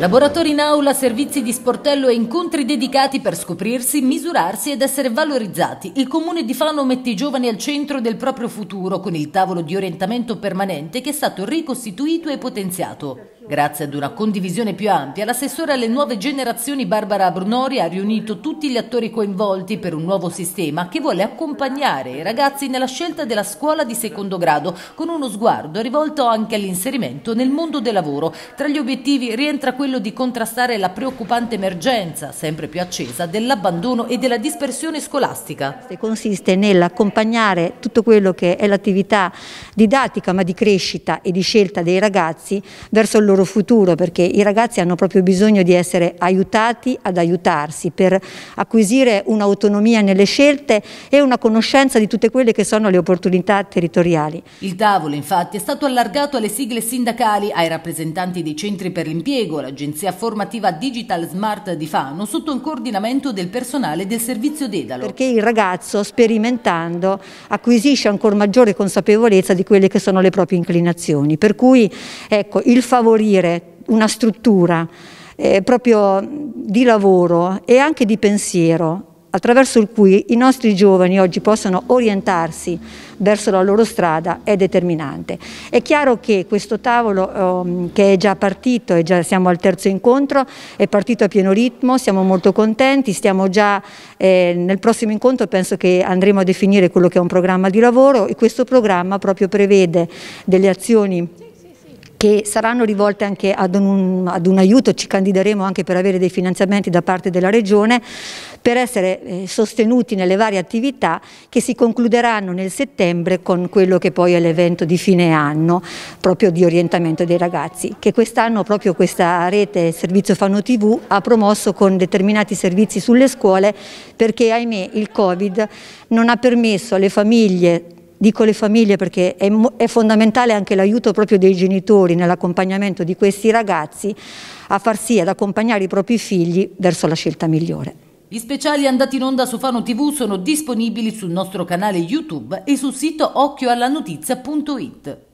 Laboratori in aula, servizi di sportello e incontri dedicati per scoprirsi, misurarsi ed essere valorizzati. Il comune di Fano mette i giovani al centro del proprio futuro con il tavolo di orientamento permanente che è stato ricostituito e potenziato. Grazie ad una condivisione più ampia, l'assessore alle nuove generazioni Barbara Brunori ha riunito tutti gli attori coinvolti per un nuovo sistema che vuole accompagnare i ragazzi nella scelta della scuola di secondo grado con uno sguardo rivolto anche all'inserimento nel mondo del lavoro. Tra gli obiettivi rientra quello di contrastare la preoccupante emergenza, sempre più accesa, dell'abbandono e della dispersione scolastica. Consiste nell'accompagnare tutto quello che è l'attività didattica ma di crescita e di scelta dei ragazzi verso il loro loro futuro, perché i ragazzi hanno proprio bisogno di essere aiutati ad aiutarsi per acquisire un'autonomia nelle scelte e una conoscenza di tutte quelle che sono le opportunità territoriali. Il tavolo infatti è stato allargato alle sigle sindacali, ai rappresentanti dei centri per l'impiego, l'agenzia formativa Digital Smart di Fano, sotto un coordinamento del personale del servizio Dedalo. Perché il ragazzo sperimentando acquisisce ancora maggiore consapevolezza di quelle che sono le proprie inclinazioni, per cui ecco, il favorire aprire una struttura eh, proprio di lavoro e anche di pensiero attraverso il cui i nostri giovani oggi possono orientarsi verso la loro strada è determinante. È chiaro che questo tavolo um, che è già partito, è già, siamo al terzo incontro, è partito a pieno ritmo, siamo molto contenti, stiamo già eh, nel prossimo incontro penso che andremo a definire quello che è un programma di lavoro e questo programma proprio prevede delle azioni che saranno rivolte anche ad un, ad un, aiuto, ci candideremo anche per avere dei finanziamenti da parte della Regione, per essere eh, sostenuti nelle varie attività che si concluderanno nel settembre con quello che poi è l'evento di fine anno, proprio di orientamento dei ragazzi, che quest'anno proprio questa rete Servizio Fano TV ha promosso con determinati servizi sulle scuole perché ahimè il Covid non ha permesso alle famiglie dico le famiglie perché è, è fondamentale anche l'aiuto proprio dei genitori nell'accompagnamento di questi ragazzi a far sì, ad accompagnare i propri figli verso la scelta migliore. Gli speciali andati in onda su Fano TV sono disponibili sul nostro canale YouTube e sul sito occhioallanotizia.it.